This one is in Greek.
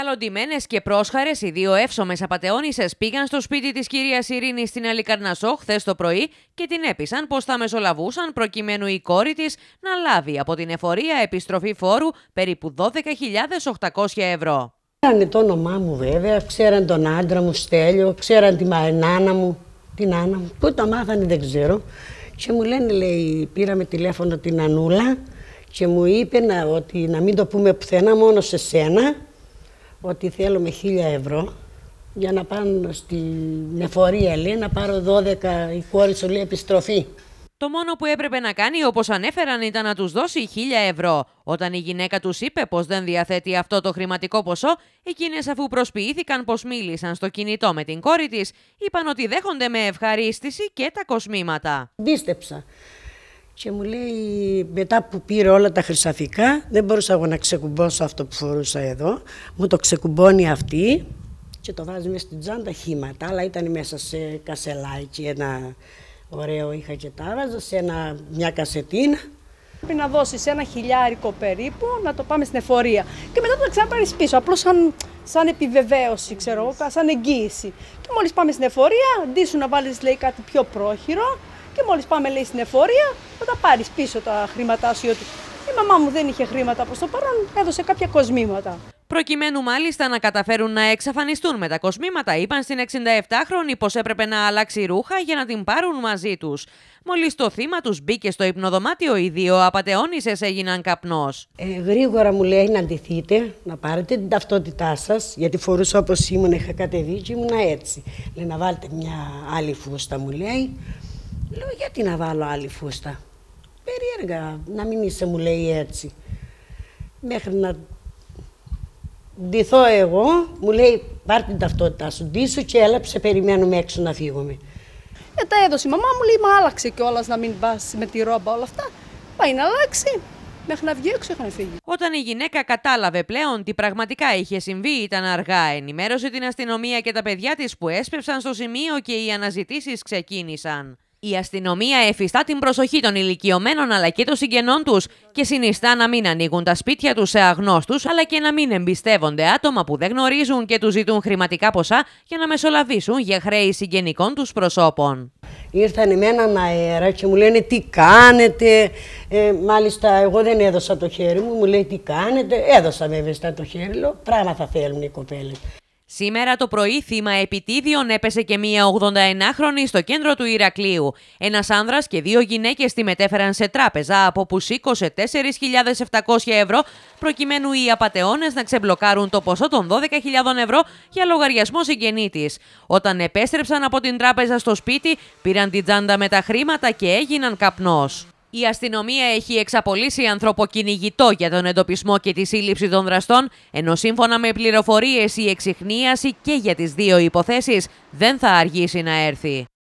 Καλοντημένε και πρόσχαρες, οι δύο εύσωμε απαταιώνισε πήγαν στο σπίτι της κυρίας Ειρήνης στην Αλικαρνασό χθες το πρωί και την έπεισαν πως θα μεσολαβούσαν προκειμένου η κόρη της να λάβει από την εφορία επιστροφή φόρου περίπου 12.800 ευρώ. Ξέρανε το όνομά μου βέβαια, ξέραν τον άντρα μου Στέλιο, ξέραν την μανάνα μου, την Άννα μου. Πού τα μάθανε δεν ξέρω. Και μου λένε, λέει, πήραμε τηλέφωνο την Ανούλα και μου είπε να, ότι να μην το πούμε πουθενά μόνο σε σένα ότι θέλουμε 1000 ευρώ για να πάνε στην εφορία, λέει, να πάρω 12 η κόρη σου, λέει, επιστροφή. Το μόνο που έπρεπε να κάνει, όπως ανέφεραν, ήταν να τους δώσει 1000 ευρώ. Όταν η γυναίκα τους είπε πως δεν διαθέτει αυτό το χρηματικό ποσό, εκείνες αφού προσποιήθηκαν πως μίλησαν στο κινητό με την κόρη της, είπαν ότι δέχονται με ευχαρίστηση και τα κοσμήματα. Πίστεψα. Και μου λέει, μετά που πήρε όλα τα χρυσαφικά, δεν μπορούσα εγώ να ξεκουμπώσω αυτό που φορούσα εδώ. Μου το ξεκουμπώνει αυτή και το βάζει μέσα στην τσάντα χήματα, Αλλά ήταν μέσα σε κασελάκι, ένα ωραίο είχα και τα βάζα, σε ένα, μια κασετίνα. Πρέπει να δώσεις ένα χιλιάρικο περίπου, να το πάμε στην εφορία. Και μετά το ξαναπάρεις πίσω, απλώς σαν, σαν επιβεβαίωση, ξέρω εγώ, σαν εγγύηση. Και μόλις πάμε στην εφορία, αντί σου να βάλεις, κάτι πιο πρόχειρο, και μόλις πάμε, λέει, στην εφορία, θα τα πάρεις πίσω τα χρήματά σου. Ότι η μαμά μου δεν είχε χρήματα προς το παρόν, έδωσε κάποια κοσμήματα. Προκειμένου μάλιστα να καταφέρουν να εξαφανιστούν με τα κοσμήματα, είπαν στην 67χρονη πως έπρεπε να αλλάξει ρούχα για να την πάρουν μαζί τους. Μόλις το θύμα τους μπήκε στο υπνοδωμάτιο, οι δύο απαταιώνησες έγιναν καπνός. Ε, γρήγορα μου λέει να αντιθείτε, να πάρετε την ταυτότητά σας, γιατί φορούσα όπως ήμουν, είχα κατεβεί και ήμουν έτσι. Λέει να βάλετε μια άλλη φούστα, μου λέει. Λέω γιατί να βάλω άλλη φούστα. Περίεργα να μην είσαι μου λέει έτσι. Μέχρι να ντυθώ εγώ, μου λέει πάρ την ταυτότητά σου, ντύσου και έλα περιμένουμε έξω να φύγουμε. Ε, τα έδωσε η μαμά μου, λέει, μα άλλαξε κιόλας να μην πας με τη ρόμπα όλα αυτά. Πάει να αλλάξει. Μέχρι να βγει έξω είχαν φύγει. Όταν η γυναίκα κατάλαβε πλέον τι πραγματικά είχε συμβεί, ήταν αργά. Ενημέρωσε την αστυνομία και τα παιδιά της που έσπευσαν στο σημείο και οι αναζητήσεις ξεκίνησαν. Η αστυνομία εφιστά την προσοχή των ηλικιωμένων αλλά και των συγγενών τους και συνιστά να μην ανοίγουν τα σπίτια τους σε αγνώστους αλλά και να μην εμπιστεύονται άτομα που δεν γνωρίζουν και τους ζητούν χρηματικά ποσά για να μεσολαβήσουν για χρέη συγγενικών τους προσώπων. Ήρθαν με έναν αέρα και μου λένε τι κάνετε. Ε, μάλιστα, εγώ δεν έδωσα το χέρι μου, μου λέει τι κάνετε. Έδωσα βέβαια το χέρι, μου, πράγμα θα θέλουν οι κοπέλες. Σήμερα το πρωί θύμα επιτίδιων έπεσε και μία 89χρονη στο κέντρο του Ηρακλείου. Ένας άνδρας και δύο γυναίκες τη μετέφεραν σε τράπεζα από που σήκωσε 4.700 ευρώ, προκειμένου οι απαταιώνες να ξεμπλοκάρουν το ποσό των 12.000 ευρώ για λογαριασμό συγγενή τη. Όταν επέστρεψαν από την τράπεζα στο σπίτι, πήραν την τσάντα με τα χρήματα και έγιναν καπνός. Η αστυνομία έχει εξαπολύσει ανθρωποκυνηγητό για τον εντοπισμό και τη σύλληψη των δραστών, ενώ σύμφωνα με πληροφορίες η εξυχνίαση και για τις δύο υποθέσεις δεν θα αργήσει να έρθει.